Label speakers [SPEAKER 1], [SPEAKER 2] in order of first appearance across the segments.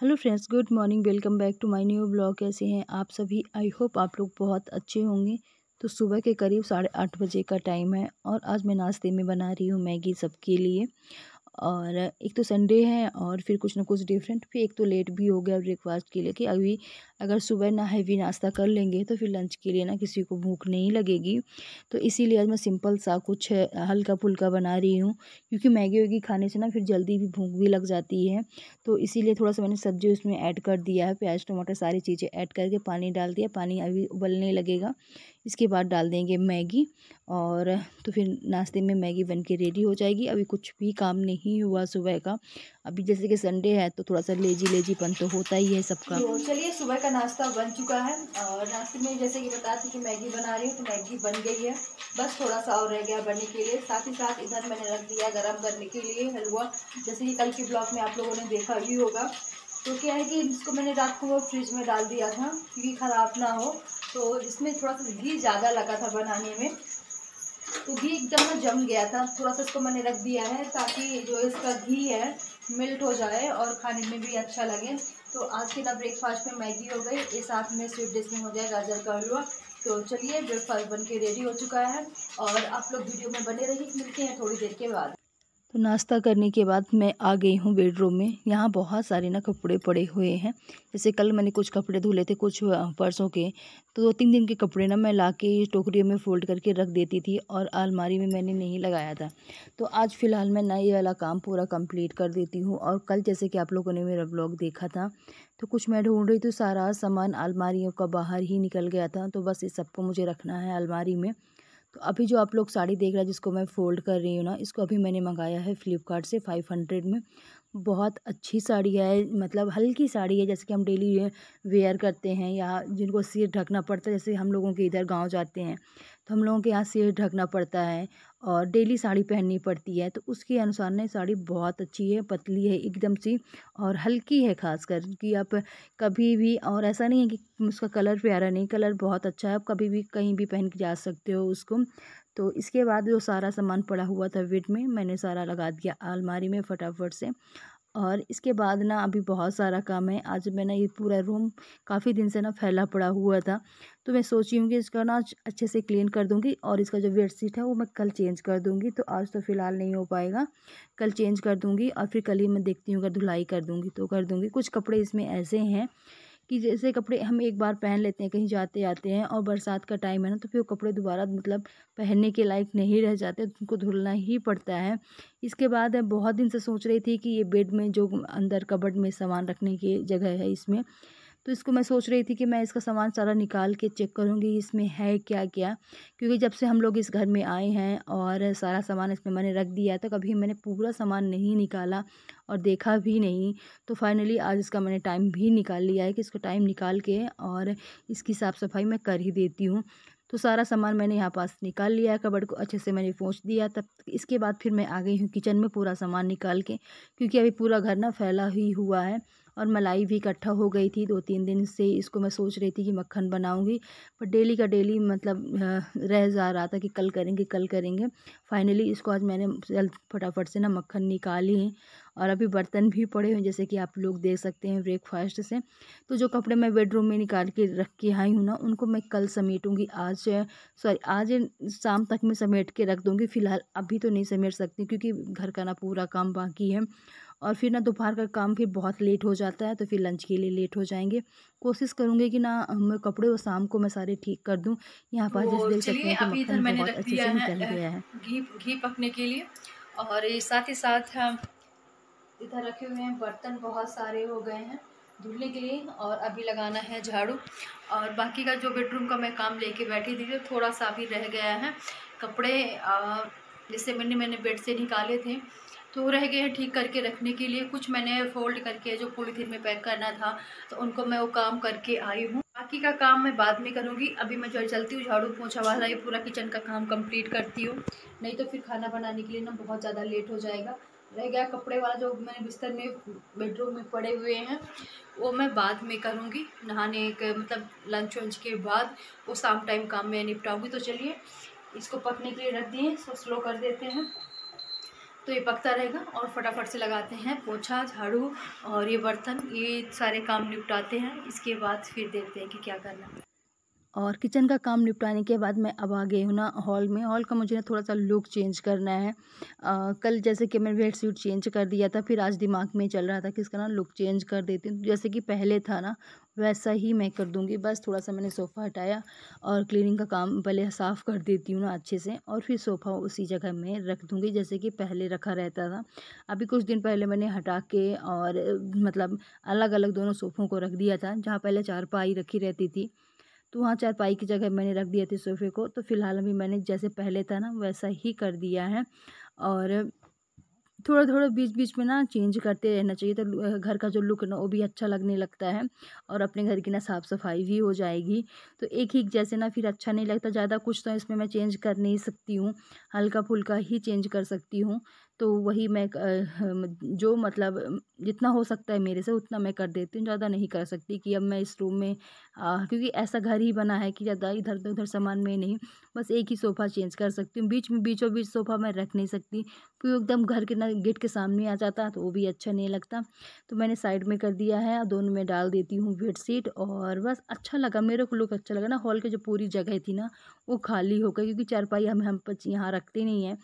[SPEAKER 1] hello friends good morning welcome back to my new blog कैसे हैं आप सभी आई होप आप लोग बहुत अच्छे होंगे तो सुबह के करीब साढ़े आठ बजे का टाइम है और आज मैं नाश्ते में बना रही हूँ मैगी सबके लिए और एक तो संडे है और फिर कुछ ना कुछ डिफरेंट फिर एक तो लेट भी हो गया ब्रेकफास्ट के लिए कि अभी अगर सुबह ना हैवी नाश्ता कर लेंगे तो फिर लंच के लिए ना किसी को भूख नहीं लगेगी तो इसीलिए आज मैं सिंपल सा कुछ हल्का फुल्का बना रही हूँ क्योंकि मैगी वैगी खाने से ना फिर जल्दी भी भूख भी लग जाती है तो इसीलिए थोड़ा सा मैंने सब्जी उसमें ऐड कर दिया है प्याज टमाटर सारी चीज़ें ऐड करके पानी डाल दिया पानी अभी उबलने लगेगा इसके बाद डाल देंगे मैगी और तो फिर नाश्ते में मैगी बन के रेडी हो जाएगी अभी कुछ भी काम नहीं हुआ सुबह का अभी जैसे कि संडे है तो थोड़ा सा लेजी लेजीपन तो होता ही है सबका चलिए सुबह का नाश्ता बन चुका है और नाश्ते में जैसे कि बताती कि मैगी बना रही हूँ तो मैगी बन गई है बस थोड़ा सा और रह गया बनने के लिए साथ ही साथ इधर मैंने रख दिया गर्म करने के लिए हलवा जैसे कि कल के ब्लॉग में आप लोगों ने देखा ही होगा तो क्या है कि इसको मैंने रात को वो फ्रिज में डाल दिया था क्योंकि ख़राब ना हो तो इसमें थोड़ा सा घी ज़्यादा लगा था बनाने में तो घी एकदम ना जम गया था थोड़ा सा इसको मैंने रख दिया है ताकि जो इसका घी है मिल्ट हो जाए और खाने में भी अच्छा लगे तो आज के ना ब्रेकफास्ट में मैगी हो गई इस साथ में स्वीट डिश में हो गया गाजर का हलवा तो चलिए ब्रेकफास्ट बन के रेडी हो चुका है और आप लोग वीडियो में बने रहिए मिलते हैं थोड़ी देर के बाद तो नाश्ता करने के बाद मैं आ गई हूँ बेडरूम में यहाँ बहुत सारे ना कपड़े पड़े हुए हैं जैसे कल मैंने कुछ कपड़े धुले थे कुछ परसों के तो दो तीन दिन के कपड़े ना मैं ला के टोकरियों में फ़ोल्ड करके रख देती थी और अलमारी में मैंने नहीं लगाया था तो आज फ़िलहाल मैं नए ये वाला काम पूरा कंप्लीट कर देती हूँ और कल जैसे कि आप लोगों ने मेरा ब्लॉग देखा था तो कुछ मैं ढूंढ रही थी सारा सामान अलमारियों का बाहर ही निकल गया था तो बस इस सबको मुझे रखना है अलमारी में अभी जो आप लोग साड़ी देख रहे हैं जिसको मैं फ़ोल्ड कर रही हूँ ना इसको अभी मैंने मंगाया है फ़्लिपकार्ट से फाइव हंड्रेड में बहुत अच्छी साड़ी है मतलब हल्की साड़ी है जैसे कि हम डेली वेयर करते हैं या जिनको सिर ढकना पड़ता है जैसे हम लोगों के इधर गाँव जाते हैं तो हम लोगों के यहाँ सिर ढकना पड़ता है और डेली साड़ी पहननी पड़ती है तो उसके अनुसार ना साड़ी बहुत अच्छी है पतली है एकदम सी और हल्की है खासकर कि आप कभी भी और ऐसा नहीं है कि उसका कलर प्यारा नहीं कलर बहुत अच्छा है आप कभी भी कहीं भी पहन के जा सकते हो उसको तो इसके बाद जो सारा सामान पड़ा हुआ था वेट में मैंने सारा लगा दिया अलमारी में फटाफट से और इसके बाद ना अभी बहुत सारा काम है आज मैंने ये पूरा रूम काफ़ी दिन से ना फैला पड़ा हुआ था तो मैं सोची हूँ कि इसका ना अच्छे से क्लीन कर दूँगी और इसका जो बेडशीट है वो मैं कल चेंज कर दूँगी तो आज तो फ़िलहाल नहीं हो पाएगा कल चेंज कर दूँगी और फिर कल ही मैं देखती हूँ अगर धुलाई कर दूँगी तो कर दूँगी कुछ कपड़े इसमें ऐसे हैं कि जैसे कपड़े हम एक बार पहन लेते हैं कहीं जाते आते हैं और बरसात का टाइम है ना तो फिर वो कपड़े दोबारा मतलब पहनने के लायक नहीं रह जाते तो उनको धुलना ही पड़ता है इसके बाद बहुत दिन से सोच रही थी कि ये बेड में जो अंदर कबड़ में सामान रखने की जगह है इसमें तो इसको मैं सोच रही थी कि मैं इसका सामान सारा निकाल के चेक करूँगी इसमें है क्या क्या क्योंकि जब से हम लोग इस घर में आए हैं और सारा सामान इसमें मैंने रख दिया तो कभी मैंने पूरा सामान नहीं निकाला और देखा भी नहीं तो फाइनली आज इसका मैंने टाइम भी निकाल लिया है कि इसको टाइम निकाल के और इसकी साफ़ सफाई मैं कर ही देती हूँ तो सारा सामान मैंने यहाँ पास निकाल लिया कबड़ को अच्छे से मैंने पहुँच दिया तब इसके बाद फिर मैं आ गई हूँ किचन में पूरा सामान निकाल के क्योंकि अभी पूरा घर ना फैला ही हुआ है और मलाई भी इकट्ठा हो गई थी दो तीन दिन से इसको मैं सोच रही थी कि मक्खन बनाऊंगी पर डेली का डेली मतलब रह जा रहा था कि कल करेंगे कल करेंगे फाइनली इसको आज मैंने फटाफट से ना मक्खन निकाली और अभी बर्तन भी पड़े हैं जैसे कि आप लोग देख सकते हैं ब्रेकफास्ट से तो जो कपड़े मैं बेडरूम में निकाल के रख के आई हूँ ना उनको मैं कल समेटूँगी आज सॉरी आज शाम तक मैं समेट के रख दूँगी फ़िलहाल अभी तो नहीं समेट सकती क्योंकि घर का ना पूरा काम बाकी है और फिर ना दोपहर का काम फिर बहुत लेट हो जाता है तो फिर लंच के लिए लेट हो जाएंगे कोशिश करूँगी कि ना मैं कपड़े और शाम को मैं सारे ठीक कर दूँ यहाँ पर जैसे तो देख सकते हैं अभी इधर मैंने रख दिया है घी घी पकने के लिए और साथ ही साथ इधर रखे हुए हैं बर्तन बहुत सारे हो गए हैं धुलने के लिए और अभी लगाना है झाड़ू और बाकी का जो बेडरूम का मैं काम लेके बैठी थी तो थोड़ा सा भी रह गया है कपड़े जैसे मैंने मैंने बेड से निकाले थे तो रह गए हैं ठीक करके रखने के लिए कुछ मैंने फोल्ड करके जो पॉलीथीन में पैक करना था तो उनको मैं वो काम करके आई हूँ बाकी का काम मैं बाद में करूँगी अभी मैं जो चलती हूँ झाड़ू पोछा वाला ये पूरा किचन का काम कंप्लीट करती हूँ नहीं तो फिर खाना बनाने के लिए ना बहुत ज़्यादा लेट हो जाएगा रह गया कपड़े वाला जो मैंने बिस्तर में बेडरूम में पड़े हुए हैं वो मैं बाद में करूँगी नहाने के मतलब लंच वंच के बाद वो शाम टाइम काम में निपटाऊँगी तो चलिए इसको पकने के लिए रख दिए सो स्लो कर देते हैं तो ये पकता रहेगा और फटाफट से लगाते हैं पोछा झाड़ू और ये बर्तन ये सारे काम निपटाते हैं इसके बाद फिर देखते हैं कि क्या करना है और किचन का काम निपटाने के बाद मैं अब आ गई हूँ ना हॉल में हॉल का मुझे ना थोड़ा सा लुक चेंज करना है आ, कल जैसे कि मैंने बेड सूट चेंज कर दिया था फिर आज दिमाग में चल रहा था कि इसका ना लुक चेंज कर देती हूँ जैसे कि पहले था ना वैसा ही मैं कर दूँगी बस थोड़ा सा मैंने सोफ़ा हटाया और क्लीनिंग का काम पहले साफ़ कर देती हूँ ना अच्छे से और फिर सोफ़ा उसी जगह में रख दूँगी जैसे कि पहले रखा रहता था अभी कुछ दिन पहले मैंने हटा के और मतलब अलग अलग दोनों सोफ़ों को रख दिया था जहाँ पहले चारपाई रखी रहती थी तो वहाँ चारपाई की जगह मैंने रख दिया थे सोफ़े को तो फ़िलहाल अभी मैंने जैसे पहले था ना वैसा ही कर दिया है और थोड़ा थोड़ा बीच बीच में ना चेंज करते रहना चाहिए तो घर का जो लुक है ना वो भी अच्छा लगने लगता है और अपने घर की ना साफ़ सफाई भी हो जाएगी तो एक ही जैसे ना फिर अच्छा नहीं लगता ज़्यादा कुछ तो इसमें मैं चेंज कर नहीं सकती हूँ हल्का फुल्का ही चेंज कर सकती हूँ तो वही मैं जो मतलब जितना हो सकता है मेरे से उतना मैं कर देती हूँ ज़्यादा नहीं कर सकती कि अब मैं इस रूम में आ, क्योंकि ऐसा घर ही बना है कि ज़्यादा इधर तो उधर सामान में नहीं बस एक ही सोफ़ा चेंज कर सकती हूँ बीच में बीचों बीच सोफ़ा मैं रख नहीं सकती क्योंकि एकदम घर के ना गेट के सामने आ जाता तो वो भी अच्छा नहीं लगता तो मैंने साइड में कर दिया है दोनों में डाल देती हूँ बेड शीट और बस अच्छा लगा मेरे को लुक अच्छा लगा ना हॉल की जो पूरी जगह थी ना वो खाली हो गई क्योंकि चारपाई हम हम यहाँ रखते नहीं हैं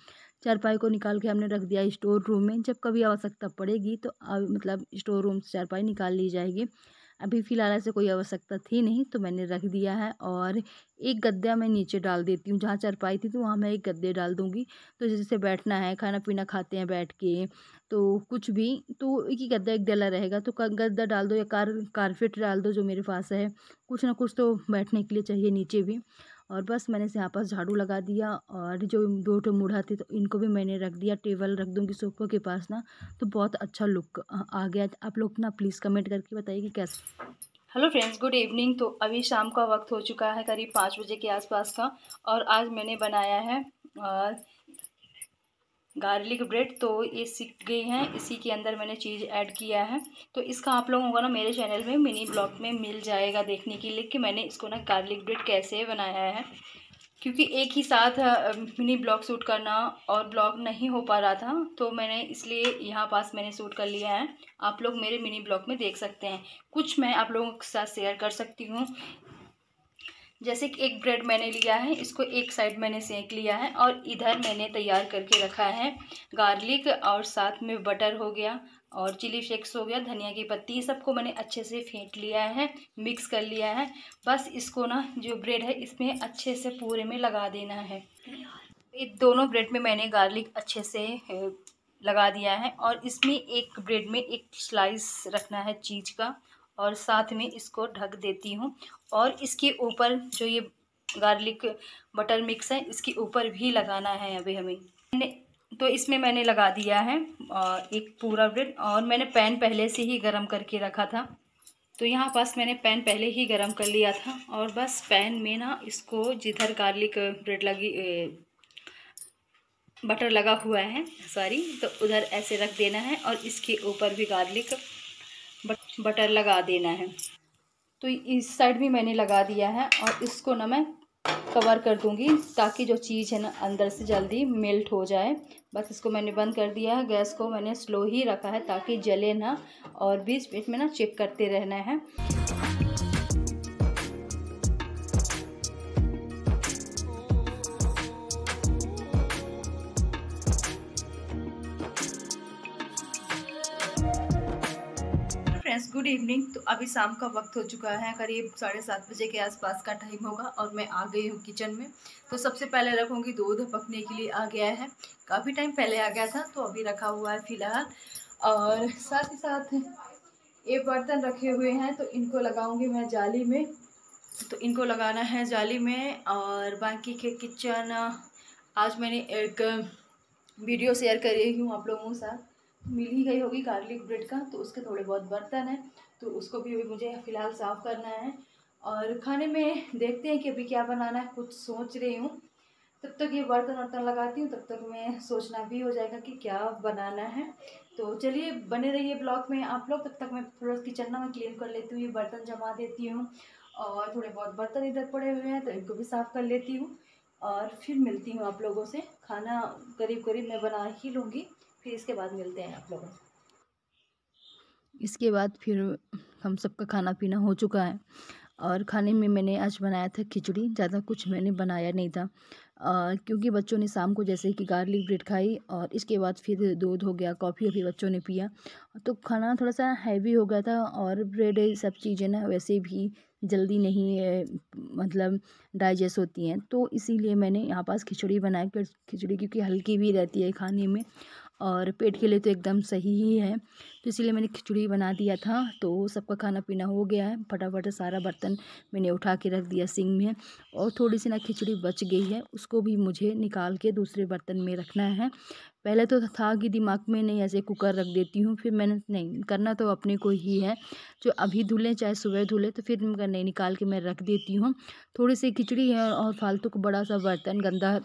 [SPEAKER 1] चारपाई को निकाल के हमने रख दिया स्टोर रूम में जब कभी आवश्यकता पड़ेगी तो मतलब स्टोर रूम से चारपाई निकाल ली जाएगी अभी फ़िलहाल ऐसे कोई आवश्यकता थी नहीं तो मैंने रख दिया है और एक गद्दा मैं नीचे डाल देती हूँ जहाँ चारपाई थी तो वहाँ मैं एक गद्दे डाल दूँगी तो जैसे बैठना है खाना पीना खाते हैं बैठ के तो कुछ भी तो एक ही गद्दा एक डला रहेगा तो गद्दा डाल दो या कार कारपेट डाल दो जो मेरे पास है कुछ ना कुछ तो बैठने के लिए चाहिए नीचे भी और बस मैंने यहाँ पास झाड़ू लगा दिया और जो दो ठो मूढ़ा थे तो इनको भी मैंने रख दिया टेबल रख दूँगी सोफों के पास ना तो बहुत अच्छा लुक आ गया आप लोग ना प्लीज़ कमेंट करके बताइए कि कैसे हेलो फ्रेंड्स गुड इवनिंग तो अभी शाम का वक्त हो चुका है करीब पाँच बजे के आसपास का और आज मैंने बनाया है गार्लिक ब्रेड तो ये सीख गई हैं इसी के अंदर मैंने चीज़ ऐड किया है तो इसका आप लोगों को ना मेरे चैनल में मिनी ब्लॉग में मिल जाएगा देखने के लिए कि मैंने इसको ना गार्लिक ब्रेड कैसे बनाया है क्योंकि एक ही साथ मिनी ब्लॉग शूट करना और ब्लॉग नहीं हो पा रहा था तो मैंने इसलिए यहाँ पास मैंने शूट कर लिया है आप लोग मेरे मिनी ब्लॉग में देख सकते हैं कुछ मैं आप लोगों के साथ शेयर कर सकती हूँ जैसे कि एक ब्रेड मैंने लिया है इसको एक साइड मैंने सेक लिया है और इधर मैंने तैयार करके रखा है गार्लिक और साथ में बटर हो गया और चिली फ्लेक्स हो गया धनिया की पत्ती सबको मैंने अच्छे से फेंट लिया है मिक्स कर लिया है बस इसको ना जो ब्रेड है इसमें अच्छे से पूरे में लगा देना है इन दोनों ब्रेड में मैंने गार्लिक अच्छे से लगा दिया है और इसमें एक ब्रेड में एक स्लाइस रखना है चीज़ का और साथ में इसको ढक देती हूँ और इसके ऊपर जो ये गार्लिक बटर मिक्स है इसके ऊपर भी लगाना है अभी हमें तो इसमें मैंने लगा दिया है एक पूरा ब्रेड और मैंने पैन पहले से ही गरम करके रखा था तो यहाँ पास मैंने पैन पहले ही गरम कर लिया था और बस पैन में ना इसको जिधर गार्लिक ब्रेड लगी बटर लगा हुआ है सॉरी तो उधर ऐसे रख देना है और इसके ऊपर भी गार्लिक बटर लगा देना है तो इस साइड भी मैंने लगा दिया है और इसको ना मैं कवर कर दूंगी ताकि जो चीज़ है ना अंदर से जल्दी मेल्ट हो जाए बस इसको मैंने बंद कर दिया है गैस को मैंने स्लो ही रखा है ताकि जले ना और बीच बीच में ना चेक करते रहना है गाइस गुड इवनिंग तो अभी शाम का वक्त हो चुका है करीब साढ़े सात बजे के आसपास का टाइम होगा और मैं आ गई हूँ किचन में तो सबसे पहले रखूँगी दूध पकने के लिए आ गया है काफ़ी टाइम पहले आ गया था तो अभी रखा हुआ है फ़िलहाल और साथ ही साथ ये बर्तन रखे हुए हैं तो इनको लगाऊँगी मैं जाली में तो इनको लगाना है जाली में और बाकी के किचन आज मैंने एक वीडियो शेयर करी हूँ आप लोगों के साथ मिल ही गई होगी गार्लिक ब्रेड का तो उसके थोड़े बहुत बर्तन हैं तो उसको भी अभी मुझे फ़िलहाल साफ़ करना है और खाने में देखते हैं कि अभी क्या बनाना है कुछ सोच रही हूँ तब तक ये बर्तन वर्तन लगाती हूँ तब तक मैं सोचना भी हो जाएगा कि क्या बनाना है तो चलिए बने रहिए ब्लॉग में आप लोग तब तक मैं थोड़ा किचन ना मैं क्लीन कर लेती हूँ ये बर्तन जमा देती हूँ और थोड़े बहुत बर्तन इधर पड़े हुए हैं तो इनको भी साफ़ कर लेती हूँ और फिर मिलती हूँ आप लोगों से खाना करीब करीब मैं बना ही लूँगी फिर इसके बाद मिलते हैं आप लोगों से इसके बाद फिर हम सबका खाना पीना हो चुका है और खाने में मैंने आज बनाया था खिचड़ी ज़्यादा कुछ मैंने बनाया नहीं था आ, क्योंकि बच्चों ने शाम को जैसे कि गार्लिक ब्रेड खाई और इसके बाद फिर दूध हो गया कॉफ़ी वॉफ़ी बच्चों ने पिया तो खाना थोड़ा सा हैवी हो गया था और ब्रेड सब चीज़ें ना वैसे भी जल्दी नहीं मतलब डाइजेस्ट होती हैं तो इसीलिए मैंने यहाँ पास खिचड़ी बनाई खिचड़ी क्योंकि हल्की भी रहती है खाने में और पेट के लिए तो एकदम सही ही है तो इसीलिए मैंने खिचड़ी बना दिया था तो सबका खाना पीना हो गया है फटाफट सारा बर्तन मैंने उठा के रख दिया सिंग में और थोड़ी सी ना खिचड़ी बच गई है उसको भी मुझे निकाल के दूसरे बर्तन में रखना है पहले तो था कि दिमाग में नहीं ऐसे कुकर रख देती हूँ फिर मैंने नहीं करना तो अपने को ही है जो अभी धुलें चाहे सुबह धुलें तो फिर मैं नहीं निकाल के मैं रख देती हूँ थोड़ी सी खिचड़ी है और फालतू का बड़ा सा बर्तन गंदा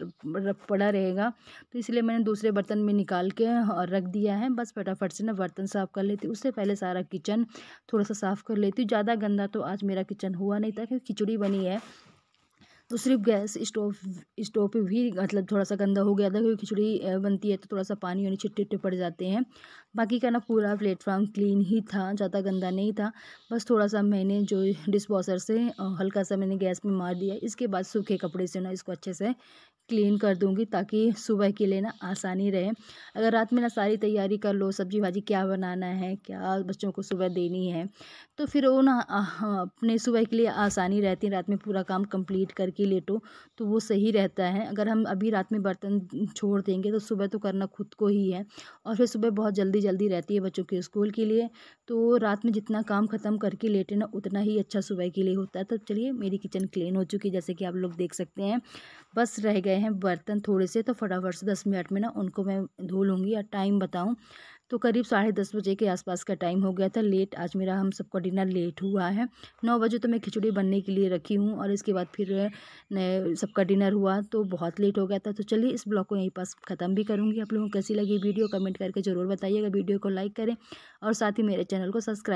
[SPEAKER 1] पड़ा रहेगा तो इसलिए मैंने दूसरे बर्तन में निकाल के और रख दिया है बस फटाफट से ना बर्तन साफ़ कर लेती उससे पहले सारा किचन थोड़ा सा साफ़ कर लेती हूँ ज़्यादा गंदा तो आज मेरा किचन हुआ नहीं था क्योंकि खिचड़ी बनी है तो सिर्फ गैस स्टोव स्टोव पे भी मतलब थोड़ा सा गंदा हो गया था क्योंकि खिचड़ी बनती है तो थोड़ा सा पानी वानी छिट्टे उट्टे पड़ जाते हैं बाकी का ना पूरा प्लेटफार्म क्लीन ही था ज़्यादा गंदा नहीं था बस थोड़ा सा मैंने जो डिश से हल्का सा मैंने गैस में मार दिया इसके बाद सूखे कपड़े से ना इसको अच्छे से क्लीन कर दूंगी ताकि सुबह के लिए ना आसानी रहे अगर रात में ना सारी तैयारी कर लो सब्जी भाजी क्या बनाना है क्या बच्चों को सुबह देनी है तो फिर वो ना हाँ, अपने सुबह के लिए आसानी रहती है रात में पूरा काम कंप्लीट करके के लेटो तो वो सही रहता है अगर हम अभी रात में बर्तन छोड़ देंगे तो सुबह तो करना खुद को ही है और फिर सुबह बहुत जल्दी जल्दी रहती है बच्चों के स्कूल के लिए तो रात में जितना काम ख़त्म करके लेटे ना उतना ही अच्छा सुबह के लिए होता है तो चलिए मेरी किचन क्लीन हो चुकी है जैसे कि आप लोग देख सकते हैं बस रह गए हैं बर्तन थोड़े से तो फटाफट से दस मिनट में ना उनको मैं धो लूँगी या टाइम बताऊँ तो करीब साढ़े दस बजे के आसपास का टाइम हो गया था लेट आज मेरा हम सबका डिनर लेट हुआ है नौ बजे तो मैं खिचड़ी बनने के लिए रखी हूँ और इसके बाद फिर सबका डिनर हुआ तो बहुत लेट हो गया था तो चलिए इस ब्लॉग को यहीं पास ख़त्म भी करूँगी आप लोगों को कैसी लगी वीडियो कमेंट करके ज़रूर बताइएगा वीडियो को लाइक करें और साथ ही मेरे चैनल को सब्सक्राइब